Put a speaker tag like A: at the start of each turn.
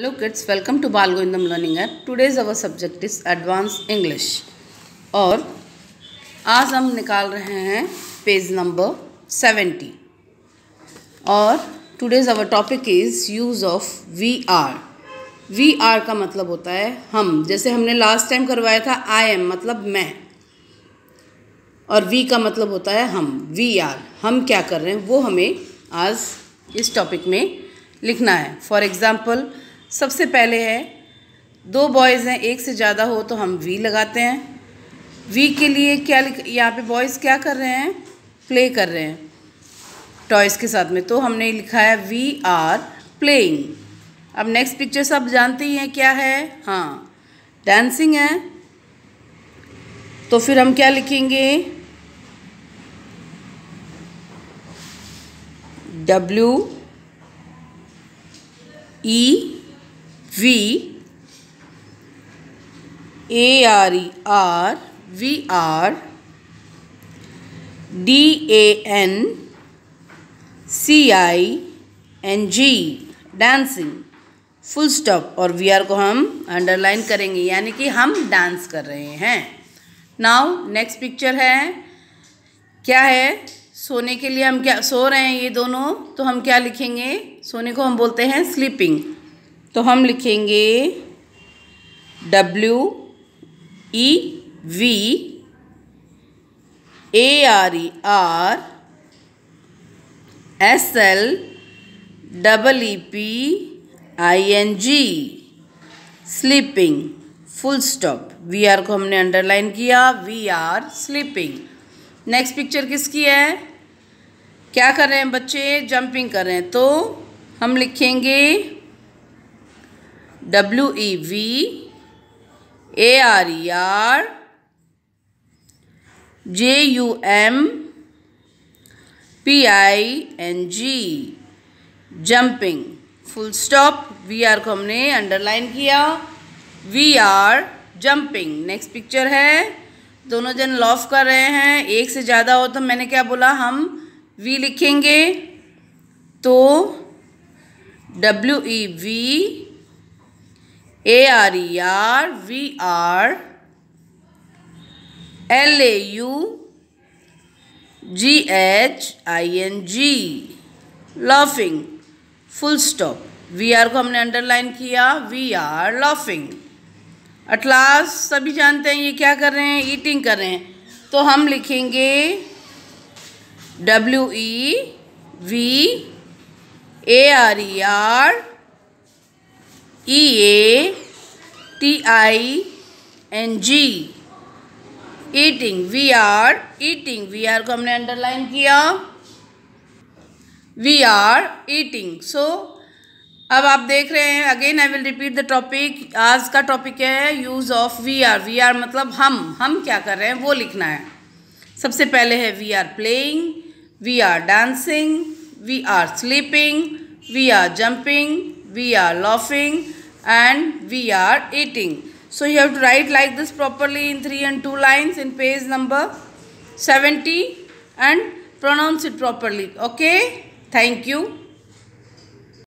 A: Hello kids welcome to Bal Govindam learning app today's our subject is advance English और आज हम निकाल रहे हैं पेज नंबर सेवेंटी और today's our topic is use of we are we are का मतलब होता है हम जैसे हमने लास्ट टाइम करवाया था आई एम मतलब मैं और वी का मतलब होता है हम वी आर हम क्या कर रहे हैं वो हमें आज इस टॉपिक में लिखना है फॉर एग्ज़ाम्पल सबसे पहले है दो बॉयज़ हैं एक से ज़्यादा हो तो हम वी लगाते हैं वी के लिए क्या यहाँ पे बॉयज़ क्या कर रहे हैं प्ले कर रहे हैं टॉयज़ के साथ में तो हमने लिखा है वी आर प्लेइंग अब नेक्स्ट पिक्चर सब जानते ही हैं क्या है हाँ डांसिंग है तो फिर हम क्या लिखेंगे W E e we A R E are we are D A N C I N G dancing full stop और वी आर को हम अंडरलाइन करेंगे यानी कि हम डांस कर रहे हैं नाउ नेक्स्ट पिक्चर है क्या है सोने के लिए हम क्या सो रहे हैं ये दोनों तो हम क्या लिखेंगे सोने को हम बोलते हैं स्लीपिंग तो हम लिखेंगे W E we A R E are S L double E P I N G sleeping full stop we are को हमने अंडरलाइन किया we are sleeping next picture किसकी है क्या कर रहे हैं बच्चे जंपिंग कर रहे हैं तो हम लिखेंगे W E we A R E are J U M P I N G jumping full stop we are को हमने अंडरलाइन किया we are jumping next picture है दोनों जन लॉफ कर रहे हैं एक से ज़्यादा हो तो मैंने क्या बोला हम वी लिखेंगे तो W E we A R E are we are L A U G H I N G laughing full stop we are को हमने अंडरलाइन किया वी आर लॉफिंग अटलास सभी जानते हैं ये क्या कर रहे हैं ईटिंग कर रहे हैं तो हम लिखेंगे W E we A R E are E A T I N G eating we are eating we are को हमने अंडरलाइन किया वी आर ईटिंग सो अब आप देख रहे हैं again I will repeat the topic आज का टॉपिक है use of we are we are मतलब हम हम क्या कर रहे हैं वो लिखना है सबसे पहले है we are playing we are dancing we are sleeping we are jumping we are laughing and we are eating. So you have to write like this properly in 3 and 2 lines in page number 70 and pronounce it properly. Okay. Thank you.